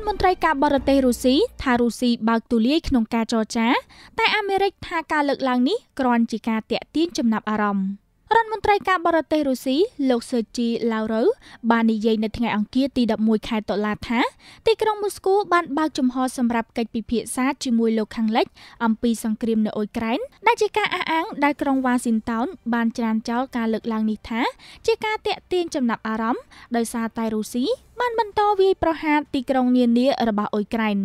រដ្ឋមន្ត្រីការបរទេសរុស្ស៊ីថារុស្ស៊ីបើកទូលាយក្នុងការចរចាតែអាមេរិកថាការលើកឡើងនេះគ្រាន់ជាការតាក់ទាញចំណាប់អារម្មណ៍រដ្ឋមន្ត្រីការបរទេសរុស្ស៊ីលោកសឺជីឡាវរូវបាននិយាយនៅថ្ងៃអង្គារទី11ខែតុលាថាទីក្រុងមូស្គូបានបើកចំហសម្រាប់កិច្ចពិភាក្សាជាមួយលោកខាងលិចអំពីសង្គ្រាមនៅអ៊ុយក្រែនដែលជាការអះអាងដែលក្រុងវ៉ាស៊ីនតោនបានច្រានចោលការលើកឡើងនេះថាជាការតាក់ទាញចំណាប់អារម្មណ៍ដោយសារតែរុស្ស៊ីបានបន្តវាយប្រហារទីក្រុងនានារបស់អ៊ុយក្រែន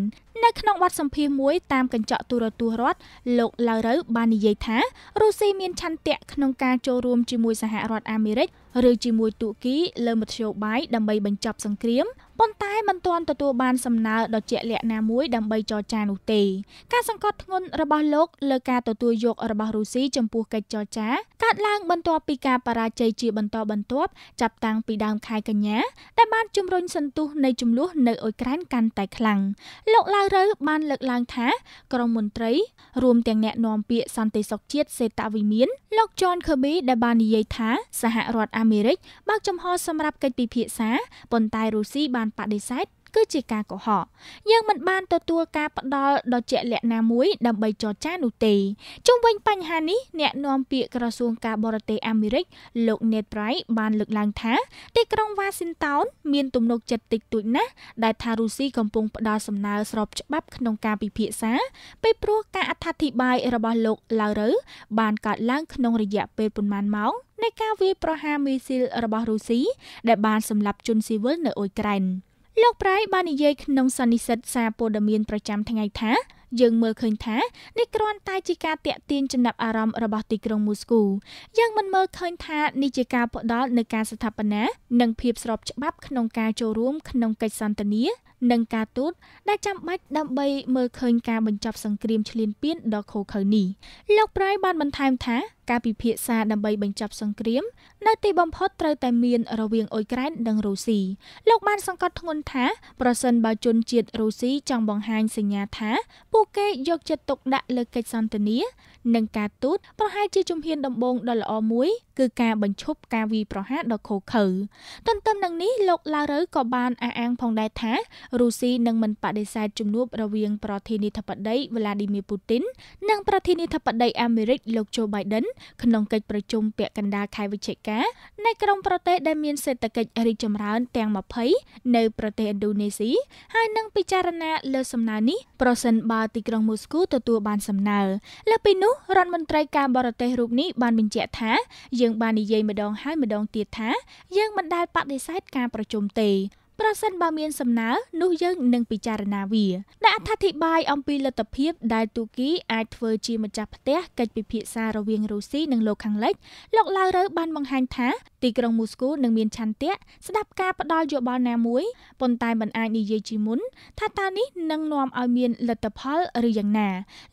នៅក្នុងបទសម្ភាសន៍មួយតាមកញ្ចក់ទូរទស្សន៍រដ្ឋលោកឡាវរូវបាននិយាយថារុស្ស៊ីមានឆន្ទៈក្នុងការចូលរួមជាមួយសហរដ្ឋអាមេរិកឬជាមួយទូគីលើមធ្យោបាយដើម្បីបញ្ចប់សង្គ្រាមប៉ុន្តែមិនទាន់ទទួលបានសំណើដ៏ជាក់លាក់ណាមួយដើម្បីចរចានោះទេ ការសង្កត់ធ្ងន់របស់លោក លើការទទួលយក របស់រុស្ស៊ីចំពោះកិច្ចចរចាកើតឡើងបន្ទាប់ពីការបរាជ័យជាបន្តបន្ទាប់ចាប់តាំងពីដើម ខែកញ្ញាដែលបានជំរុញសន្ទុះនៃចំនួននៅអ៊ុយក្រែនកាន់តែខ្លាំងលោកឡាវរើបានលើកឡើងថាក្រមមន្ត្រីរួមទាំងអ្នកណែនាំពាក្យសន្តិសុខជាតិសេតាវិមានលោក John Kirby ដែលបាននិយាយថាសហរដ្ឋអាមេរិកបើកចំហ សម្រាប់កិច្ចពិភាក្សាប៉ុន្តែរុស្ស៊ីបានបដិសេធគឺជាការកុហកយើងមិនបានទទួលការផ្ដល់ដ៏ជាក់លាក់ណាមួយដើម្បីចរចានោះទេជុំវិញបញ្ហានេះអ្នកនាំពាក្យក្រសួងការបរទេសអាមេរិកលោក Ned Price បានលើកឡើងថាទីក្រុង Washington មានទំនុកចិត្តតិចតួចណាស់ដែលថារុស្ស៊ីកំពុងផ្ដល់សំណើស្របច្បាប់ក្នុងការពិភាក្សាពីព្រោះការអត្ថាធិប្បាយរបស់លោក Lavrov បានកើតឡើង ក្នុងរយៈពេលប្រមាណម៉ោងនៃការវាយប្រហារមីស៊ីលរបស់រុស្ស៊ីដែលបានសម្លាប់ជនស៊ីវិលនៅអ៊ុយក្រែន។លោកប្រៃបាននិយាយក្នុងសន្និសិទសារព័ត៌មានប្រចាំថ្ងៃថាយើងមើលឃើញថានេះគ្រាន់តែជាការតាក់ទាញចំណាប់អារម្មណ៍របស់ទីក្រុងមូស្គូយើងមិនមើលឃើញថានេះជាការផ្ដល់នូវការស្ថាបនានិងភាពស្របច្បាប់ក្នុងការចូលរួមក្នុងកិច្ចសន្ទនានិងការទូតដែលចាំបាច់ដើម្បីមើលឃើញការបញ្ចប់សង្គ្រាមឈ្លានពានដ៏ឃោរឃៅនេះលោកប្រៃបានបន្ថែមថាការពិភាក្សាដើម្បីបញ្ចប់សង្គ្រាម នៅទីបំផុតត្រូវតែមានរវាងអ៊ុយក្រែននិងរុស្ស៊ីលោកបានសង្កត់ធ្ងន់ថា ប្រសិនបើជនជាតិរុស្ស៊ីចង់បង្ហាញសញ្ញាថាពួកគេយកចិត្តទុកដាក់លើកិច្ចសន្ទនានិងការទូតប្រហែលជាជំហានដំបូងដ៏ល្អមួយ គឺការបញ្ឈប់ការវាយប្រហារដ៏ឃោរឃៅទន្ទឹមនឹងនេះលោកឡាវរើក៏បានអះអាងផងដែរថារុស្ស៊ីនឹងមិនបដិសេធជំនួបរវាង ប្រធានាធិបតី វ្លាឌីមៀពូទីននិងប្រធានាធិបតីអាមេរិកលោកโจ Biden ក្នុងកិច្ចប្រជុំពាក់កណ្ដាលខែវិច្ឆិកានៅក្រុងប្រទេសដែលមានសេដ្ឋកិច្ចរីកចម្រើន ទាំង20នៅប្រទេសឥណ្ឌូនេស៊ីហើយនឹងពិចារណាលើសំណើនេះប្រសិនបើទីក្រុងមូស្គូទទួលបានសំណើលើពីនោះរដ្ឋមន្ត្រីការបរទេសរូបនេះបានបញ្ជាក់ថាយើងបាននិយាយម្ដងហើយម្ដងទៀតថាយើងមិនដែលបដិសេធការប្រជុំទេប្រសិនបើមានសំណើ នោះយើងនឹងពិចារណាវាអ្នកអត្ថាធិប្បាយអំពីលទ្ធភាពដែលទូគីអាចធ្វើជាម្ចាស់ផ្ទះកិច្ចពិភាក្សារវាងរុស្ស៊ីនិងលោកខាងលិចលោកឡាវរើបានបង្ហាញថាទីក្រុងមូស្គូនឹងមានឆន្ទៈស្ដាប់ការផ្ដល់យោបល់ណាមួយប៉ុន្តែមិនអាចនិយាយជាមុនថាតើនេះនឹងនាំឲ្យមានលទ្ធផលឬយ៉ាងណា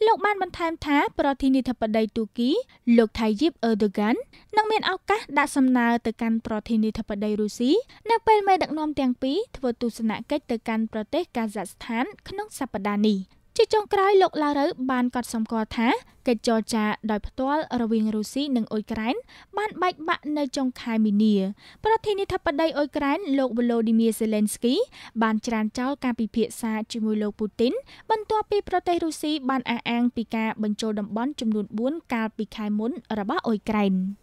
លោកបានបន្ថែមថាប្រធានាធិបតីទូគីលោកថៃយីបអឺដូហ្គាននឹងមានឱកាសដាក់សំណើទៅកាន់ប្រធានាធិបតីរុស្ស៊ីនៅពេលមេដឹកនាំទាំងពីរធ្វើទស្សនកិច្ចទៅកាន់ប្រទេសកាហ្សាក់ស្ថានក្នុងសប្តាហ៍នេះជាចុងក្រោយលោកឡារូវបានកត់សម្គាល់ថាកិច្ចចរចាដោយផ្ទាល់រវាងរុស្ស៊ីនិងអ៊ុយក្រែនបានបែកបាក់នៅចុងខែមីនា ប្រធានាធិបតីអ៊ុយក្រែនលោកវ្លូឌីមៀសេឡិនស្គីបានច្រានចោលការពិភាក្សាជាមួយលោកពូទីនបន្ទាប់ពីប្រទេសរុស្ស៊ីបានអះអាងពីការបញ្ចូលតំបន់ចំនួន4កាលពីខែមុនរបស់អ៊ុយក្រែន។